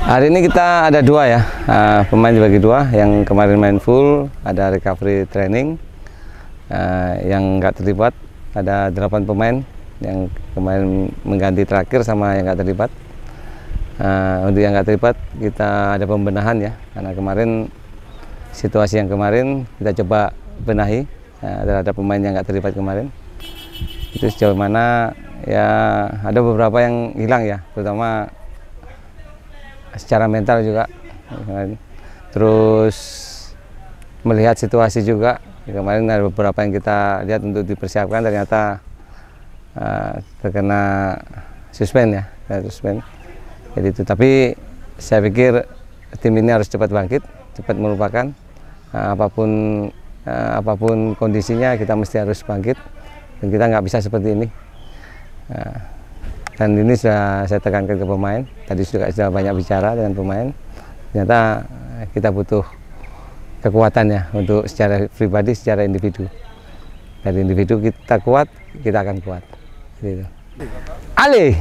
Hari ini kita ada dua ya, uh, pemain dibagi dua. Yang kemarin main full, ada recovery training. Uh, yang nggak terlibat, ada delapan pemain. Yang kemarin mengganti terakhir sama yang nggak terlibat. Uh, untuk yang nggak terlibat, kita ada pembenahan ya. Karena kemarin, situasi yang kemarin, kita coba benahi uh, terhadap pemain yang nggak terlibat kemarin. Itu sejauh mana, ya ada beberapa yang hilang ya, terutama secara mental juga terus melihat situasi juga ya, kemarin ada beberapa yang kita lihat untuk dipersiapkan ternyata uh, terkena suspend ya suspend jadi itu tapi saya pikir tim ini harus cepat bangkit cepat melupakan uh, apapun uh, apapun kondisinya kita mesti harus bangkit dan kita nggak bisa seperti ini uh, dan ini sudah saya tekankan ke pemain tadi juga sudah banyak bicara dengan pemain ternyata kita butuh kekuatannya untuk secara pribadi secara individu dari individu kita kuat kita akan kuat gitu. Ale